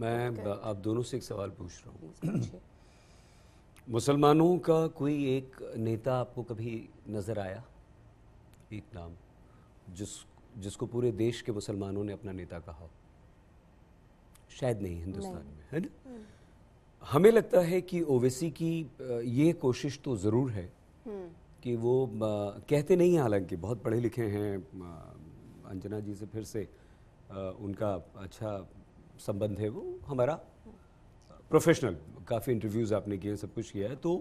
मैं आप दोनों से एक सवाल पूछ रहा हूँ मुसलमानों का कोई एक नेता आपको कभी नज़र आया एक नाम जिस जिसको पूरे देश के मुसलमानों ने अपना नेता कहा शायद नहीं हिंदुस्तान में है ना हम्म। हमें लगता है कि ओवैसी की ये कोशिश तो ज़रूर है हम्म। कि वो कहते नहीं हैं हालांकि बहुत पढ़े लिखे हैं अंजना जी से फिर से उनका अच्छा संबंध है वो हमारा प्रोफेशनल काफ़ी इंटरव्यूज़ आपने किए सब कुछ किया है तो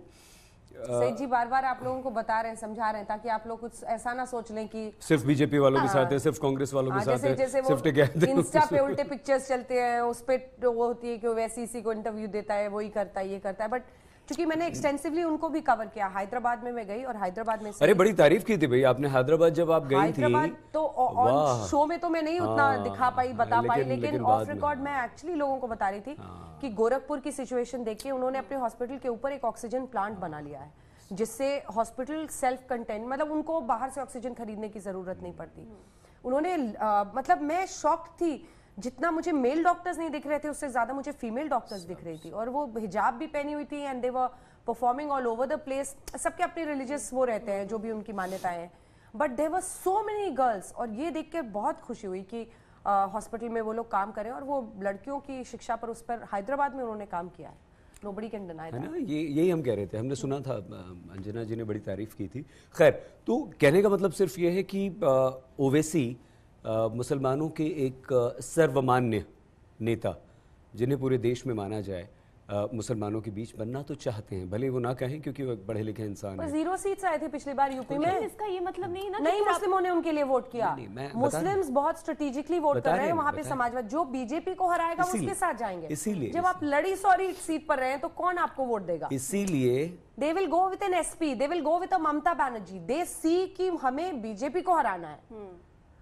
सही जी बार बार आप लोगों को बता रहे हैं समझा रहे हैं ताकि आप लोग कुछ ऐसा ना सोच लें कि सिर्फ बीजेपी वालों के हाँ। साथ है सिर्फ कांग्रेस वालों के हाँ, साथ सिर्फ इंस्टा पे उल्टे पिक्चर्स चलते हैं उस पर वो होती है कि वो वैसी इसी को इंटरव्यू देता है वही करता है ये करता है बट क्योंकि मैंने एक्सटेंसिवली उनको भी कवर किया हैदराबाद में मैं गई और हैदराबाद में अरे बड़ी तारीफ की थी भाई आपने हैदराबाद जब आप गई थी तो शो में तो मैं नहीं उतना हाँ। दिखा पाई बता पाई लेकिन ऑफ रिकॉर्ड मैं एक्चुअली लोगों को बता रही थी हाँ। कि गोरखपुर की सिचुएशन देख के उन्होंने अपने हॉस्पिटल के ऊपर एक ऑक्सीजन प्लांट बना लिया है जिससे हॉस्पिटल सेल्फ कंटेन मतलब उनको बाहर से ऑक्सीजन खरीदने की ज़रूरत नहीं पड़ती उन्होंने आ, मतलब मैं शॉक थी जितना मुझे मेल डॉक्टर्स नहीं दिख रहे थे उससे ज़्यादा मुझे फीमेल डॉक्टर्स दिख रही थी और वो हिजाब भी पहनी हुई थी and they were performing all over the place सबके अपने रिलीजियस वो रहते हैं जो भी उनकी मान्यताएं हैं but there were so many girls और ये देख के बहुत खुशी हुई कि हॉस्पिटल uh, में वो लोग काम करें और वो लड़कियों की शिक्षा पर उस पर हैदराबाद में उन्होंने काम किया है नोबडी कैन डिनाई ना ये यही हम कह रहे थे हमने सुना था अंजना जी ने बड़ी तारीफ की थी खैर तो कहने का मतलब सिर्फ ये है कि ओवेसी uh, मुसलमानों के एक सर्वमान्य नेता जिन्हें पूरे देश में माना जाए मुसलमानों के बीच बनना तो चाहते हैं भले वो ना कहें क्योंकि वो पढ़े लिखे इंसान हैं जीरो सीट्स आए थे पिछली बार यूपी में इसका ये मतलब नहीं ना नहीं मुस्लिमों ने उनके लिए वोट किया मुस्लिम बहुत स्ट्रेटेजिकली वोट कर रहे हैं वहाँ पे समाजवाद जो बीजेपी को हराएगा उसके साथ जाएंगे इसीलिए जब आप लड़ी सॉरी सीट पर रहे तो कौन आपको वोट देगा इसीलिए they will go with N S P they will go with Mamata Banerjee they see की हमें बीजेपी को हराना है हम्म।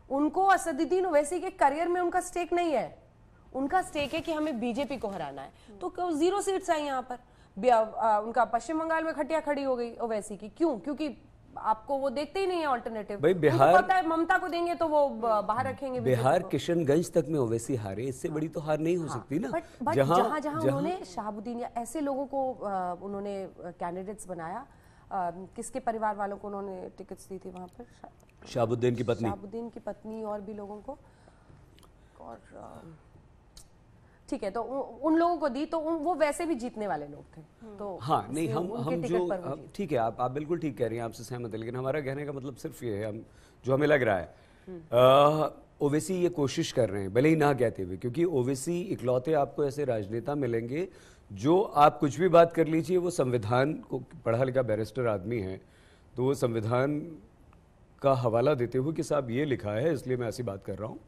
उनको असदुद्दीन ओवैसी के करियर में उनका स्टेक नहीं है उनका स्टेक है कि हमें बीजेपी को हराना है हम्म। तो जीरो सीट्स आई यहाँ पर आ, उनका पश्चिम बंगाल में खटिया खड़ी हो गई ओवैसी की क्यों क्योंकि आपको वो देखते ही नहीं है ऑल्टरनेटिव भाई बिहार पता है ममता को देंगे तो वो बाहर रखेंगे बिहार किशनगंज तक में ओवैसी हारे इससे बड़ी तो हार नहीं हो हाँ, सकती ना बट, बट जहां जहां उन्होंने शहाबुद्दीन या ऐसे लोगों को उन्होंने कैंडिडेट्स बनाया किसके परिवार वालों को उन्होंने टिकट्स दी थी वहाँ पर शाहबुद्दीन की पत्नी शाहबुद्दीन की पत्नी और भी लोगों को और ठीक है तो उन लोगों को दी तो उन, वो वैसे भी जीतने वाले लोग थे हम्म। तो हाँ नहीं हम हम जो ठीक है आप आप बिल्कुल ठीक कह रही हैं आपसे सहमत है लेकिन हमारा कहने का मतलब सिर्फ ये है हम जो हमें लग रहा है हम्म। ओवैसी ये कोशिश कर रहे हैं भले ही ना कहते हुए क्योंकि ओवैसी इकलौते आपको ऐसे राजनेता मिलेंगे जो आप कुछ भी बात कर लीजिए वो संविधान को पढ़ा लिखा बैरिस्टर आदमी है तो वो संविधान का हवाला देते हुए कि साहब ये लिखा है इसलिए मैं ऐसी बात कर रहा हूँ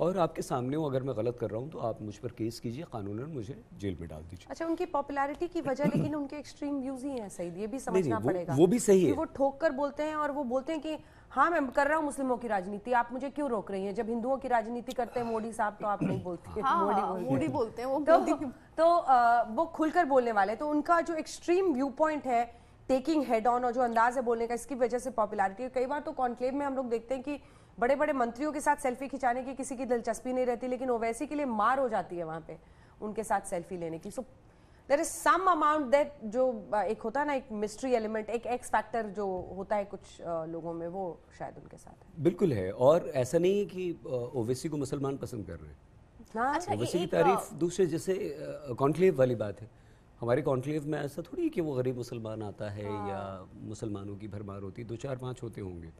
और आपके सामने हूँ अगर मैं गलत कर रहा हूँ तो आप मुझ पर केस कीजिए कानून मुझे जेल में डाल दीजिए अच्छा उनकी पॉपुलैरिटी की वजह लेकिन उनके एक्सट्रीम व्यूज ही हैं सही ये भी समझना नहीं, नहीं, पड़ेगा वो वो भी सही है वो ठोक कर बोलते हैं और वो बोलते हैं कि हाँ मैं कर रहा हूँ मुस्लिमों की राजनीति आप मुझे क्यों रोक रही हैं जब हिंदुओं की राजनीति करते हैं मोदी साहब तो आप नहीं बोलते हाँ, मोदी बोलते, बोलते हैं वो तो, तो आ, वो खुलकर बोलने वाले तो उनका जो एक्सट्रीम व्यू पॉइंट है टेकिंग हेड ऑन और जो अंदाज है बोलने का इसकी वजह से पॉपुलैरिटी कई बार तो कॉन्क्लेव में हम लोग देखते हैं कि बड़े बड़े मंत्रियों के साथ सेल्फी खिंचाने की किसी की दिलचस्पी नहीं रहती लेकिन ओवैसी के लिए मार हो जाती है वहां पे उनके साथ सेल्फी लेने की so there is some amount that जो एक होता है ना एक मिस्ट्री एलिमेंट एक एक्स फैक्टर जो होता है कुछ लोगों में वो शायद उनके साथ है बिल्कुल है और ऐसा नहीं है कि ओवैसी को मुसलमान पसंद कर रहे हैं अच्छा, ओवैसी की तारीफ दूसरे जैसे कॉन्क्लेव वाली बात है हमारे कॉन्क्लेव में ऐसा थोड़ी है कि वो गरीब मुसलमान आता है हाँ। या मुसलमानों की भरमार होती दो चार पाँच होते होंगे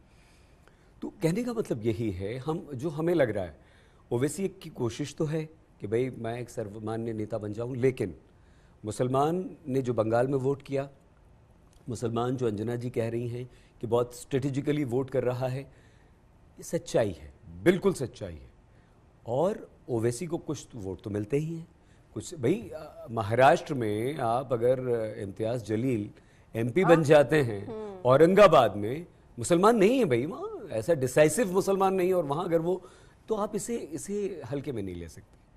तो कहने का मतलब यही है हम जो हमें लग रहा है ओवैसी की कोशिश तो है कि भाई मैं एक सर्वमान्य नेता बन जाऊं लेकिन मुसलमान ने जो बंगाल में वोट किया मुसलमान जो अंजना जी कह रही हैं कि बहुत स्ट्रेटिजिकली वोट कर रहा है ये सच्चाई है बिल्कुल सच्चाई है और ओवैसी को कुछ तो वोट तो मिलते ही हैं कुछ भाई महाराष्ट्र में आप अगर इम्तियाज़ जलील एमपी बन जाते हैं हम्म। औरंगाबाद में मुसलमान नहीं है भाई वहाँ ऐसा डिसाइसिव मुसलमान नहीं और वहाँ अगर वो तो आप इसे इसे हल्के में नहीं ले सकते